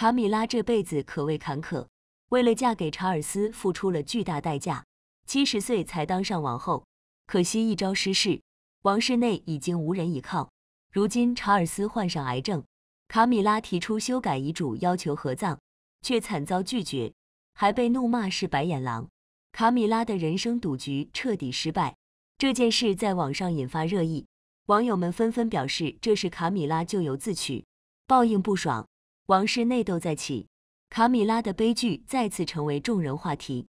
卡米拉这辈子可谓坎坷，为了嫁给查尔斯付出了巨大代价，七十岁才当上王后，可惜一招失势，王室内已经无人依靠。如今查尔斯患上癌症，卡米拉提出修改遗嘱，要求合葬，却惨遭拒绝，还被怒骂是白眼狼。卡米拉的人生赌局彻底失败，这件事在网上引发热议，网友们纷纷表示这是卡米拉咎由自取，报应不爽。王室内斗再起，卡米拉的悲剧再次成为众人话题。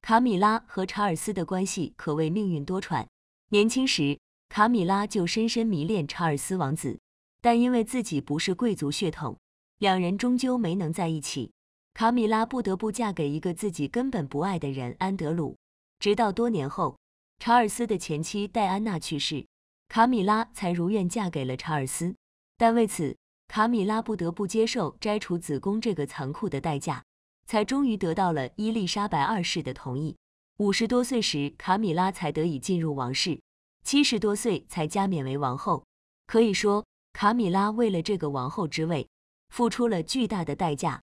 卡米拉和查尔斯的关系可谓命运多舛。年轻时，卡米拉就深深迷恋查尔斯王子，但因为自己不是贵族血统，两人终究没能在一起。卡米拉不得不嫁给一个自己根本不爱的人安德鲁。直到多年后，查尔斯的前妻戴安娜去世，卡米拉才如愿嫁给了查尔斯。但为此，卡米拉不得不接受摘除子宫这个残酷的代价，才终于得到了伊丽莎白二世的同意。五十多岁时，卡米拉才得以进入王室；七十多岁才加冕为王后。可以说，卡米拉为了这个王后之位，付出了巨大的代价。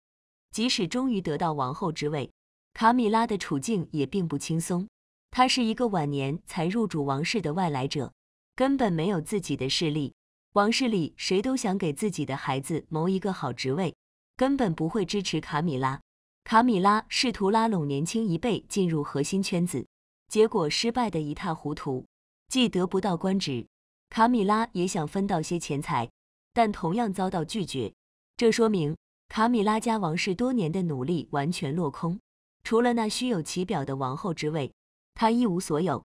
即使终于得到王后之位，卡米拉的处境也并不轻松。她是一个晚年才入主王室的外来者，根本没有自己的势力。王室里谁都想给自己的孩子谋一个好职位，根本不会支持卡米拉。卡米拉试图拉拢年轻一辈进入核心圈子，结果失败的一塌糊涂，既得不到官职，卡米拉也想分到些钱财，但同样遭到拒绝。这说明卡米拉家王室多年的努力完全落空，除了那虚有其表的王后之位，她一无所有。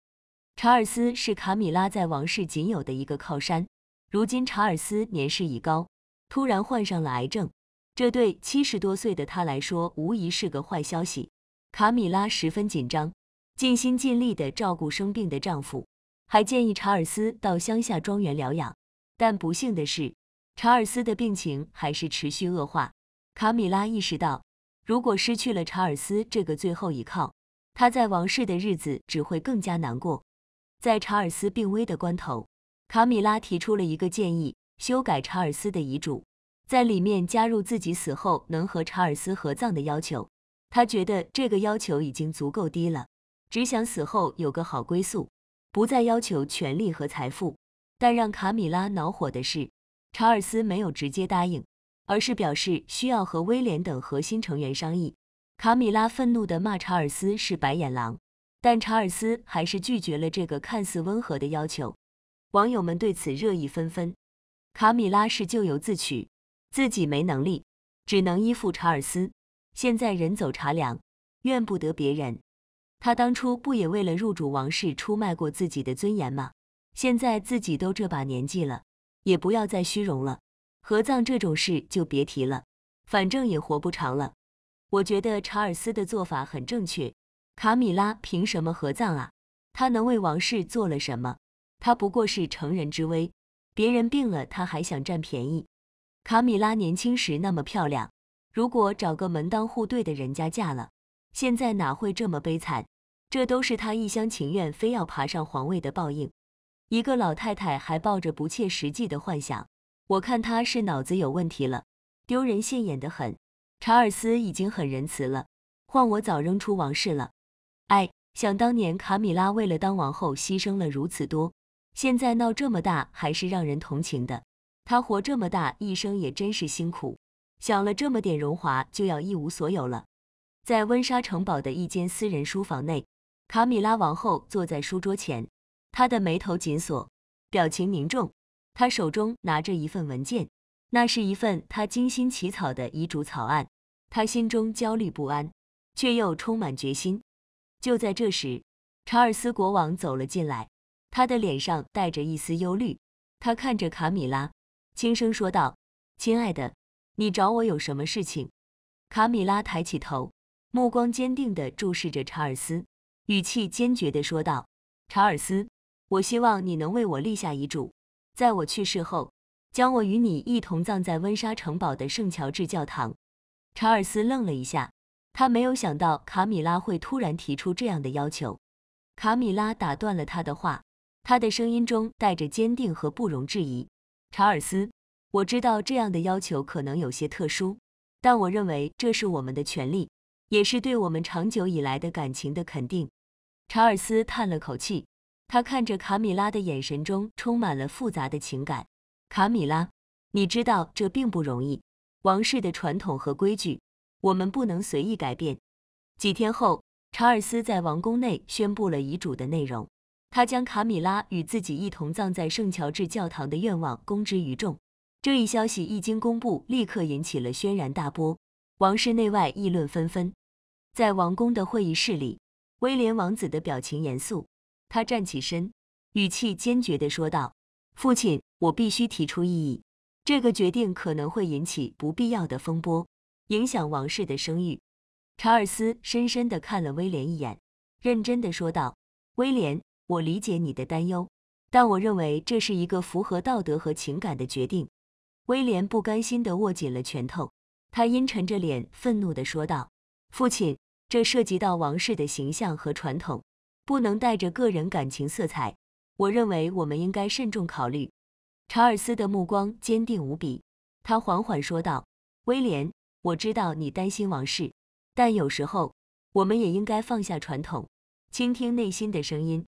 查尔斯是卡米拉在王室仅有的一个靠山。如今查尔斯年事已高，突然患上了癌症，这对七十多岁的他来说无疑是个坏消息。卡米拉十分紧张，尽心尽力地照顾生病的丈夫，还建议查尔斯到乡下庄园疗养。但不幸的是，查尔斯的病情还是持续恶化。卡米拉意识到，如果失去了查尔斯这个最后依靠，他在王室的日子只会更加难过。在查尔斯病危的关头。卡米拉提出了一个建议，修改查尔斯的遗嘱，在里面加入自己死后能和查尔斯合葬的要求。他觉得这个要求已经足够低了，只想死后有个好归宿，不再要求权力和财富。但让卡米拉恼火的是，查尔斯没有直接答应，而是表示需要和威廉等核心成员商议。卡米拉愤怒地骂查尔斯是白眼狼，但查尔斯还是拒绝了这个看似温和的要求。网友们对此热议纷纷，卡米拉是咎由自取，自己没能力，只能依附查尔斯，现在人走茶凉，怨不得别人。他当初不也为了入主王室出卖过自己的尊严吗？现在自己都这把年纪了，也不要再虚荣了，合葬这种事就别提了，反正也活不长了。我觉得查尔斯的做法很正确，卡米拉凭什么合葬啊？他能为王室做了什么？他不过是乘人之危，别人病了他还想占便宜。卡米拉年轻时那么漂亮，如果找个门当户对的人家嫁了，现在哪会这么悲惨？这都是他一厢情愿非要爬上皇位的报应。一个老太太还抱着不切实际的幻想，我看她是脑子有问题了，丢人现眼的很。查尔斯已经很仁慈了，换我早扔出王室了。哎，想当年卡米拉为了当王后牺牲了如此多。现在闹这么大，还是让人同情的。他活这么大一生也真是辛苦，享了这么点荣华，就要一无所有了。在温莎城堡的一间私人书房内，卡米拉王后坐在书桌前，她的眉头紧锁，表情凝重。她手中拿着一份文件，那是一份她精心起草的遗嘱草案。她心中焦虑不安，却又充满决心。就在这时，查尔斯国王走了进来。他的脸上带着一丝忧虑，他看着卡米拉，轻声说道：“亲爱的，你找我有什么事情？”卡米拉抬起头，目光坚定的注视着查尔斯，语气坚决的说道：“查尔斯，我希望你能为我立下遗嘱，在我去世后，将我与你一同葬在温莎城堡的圣乔治教堂。”查尔斯愣了一下，他没有想到卡米拉会突然提出这样的要求。卡米拉打断了他的话。他的声音中带着坚定和不容置疑。查尔斯，我知道这样的要求可能有些特殊，但我认为这是我们的权利，也是对我们长久以来的感情的肯定。查尔斯叹了口气，他看着卡米拉的眼神中充满了复杂的情感。卡米拉，你知道这并不容易。王室的传统和规矩，我们不能随意改变。几天后，查尔斯在王宫内宣布了遗嘱的内容。他将卡米拉与自己一同葬在圣乔治教堂的愿望公之于众，这一消息一经公布，立刻引起了轩然大波，王室内外议论纷纷。在王宫的会议室里，威廉王子的表情严肃，他站起身，语气坚决地说道：“父亲，我必须提出异议，这个决定可能会引起不必要的风波，影响王室的声誉。”查尔斯深深地看了威廉一眼，认真地说道：“威廉。”我理解你的担忧，但我认为这是一个符合道德和情感的决定。威廉不甘心的握紧了拳头，他阴沉着脸，愤怒的说道：“父亲，这涉及到王室的形象和传统，不能带着个人感情色彩。我认为我们应该慎重考虑。”查尔斯的目光坚定无比，他缓缓说道：“威廉，我知道你担心王室，但有时候我们也应该放下传统，倾听内心的声音。”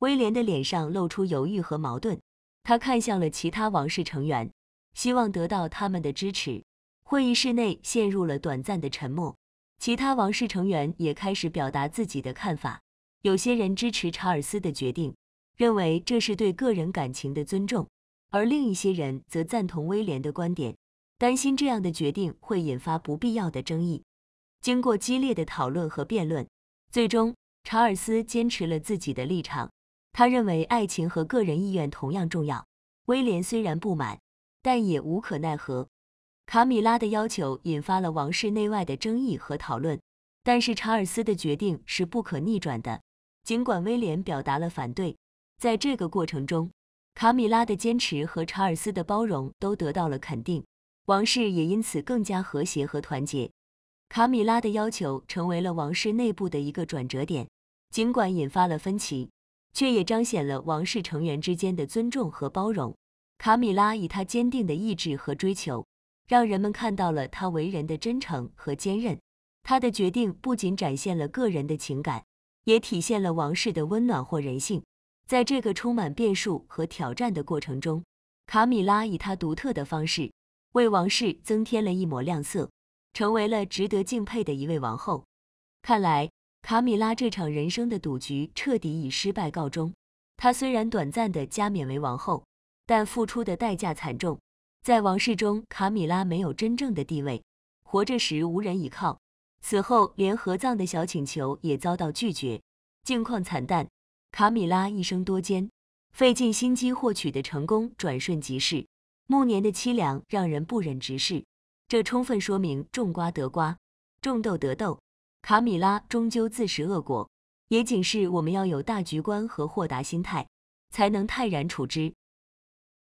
威廉的脸上露出犹豫和矛盾，他看向了其他王室成员，希望得到他们的支持。会议室内陷入了短暂的沉默，其他王室成员也开始表达自己的看法。有些人支持查尔斯的决定，认为这是对个人感情的尊重；而另一些人则赞同威廉的观点，担心这样的决定会引发不必要的争议。经过激烈的讨论和辩论，最终查尔斯坚持了自己的立场。他认为爱情和个人意愿同样重要。威廉虽然不满，但也无可奈何。卡米拉的要求引发了王室内外的争议和讨论，但是查尔斯的决定是不可逆转的。尽管威廉表达了反对，在这个过程中，卡米拉的坚持和查尔斯的包容都得到了肯定。王室也因此更加和谐和团结。卡米拉的要求成为了王室内部的一个转折点，尽管引发了分歧。却也彰显了王室成员之间的尊重和包容。卡米拉以她坚定的意志和追求，让人们看到了她为人的真诚和坚韧。她的决定不仅展现了个人的情感，也体现了王室的温暖或人性。在这个充满变数和挑战的过程中，卡米拉以她独特的方式，为王室增添了一抹亮色，成为了值得敬佩的一位王后。看来。卡米拉这场人生的赌局彻底以失败告终。她虽然短暂的加冕为王后，但付出的代价惨重。在王室中，卡米拉没有真正的地位，活着时无人依靠，死后连合葬的小请求也遭到拒绝，境况惨淡。卡米拉一生多艰，费尽心机获取的成功转瞬即逝，暮年的凄凉让人不忍直视。这充分说明：种瓜得瓜，种豆得豆。卡米拉终究自食恶果，也警示我们要有大局观和豁达心态，才能泰然处之。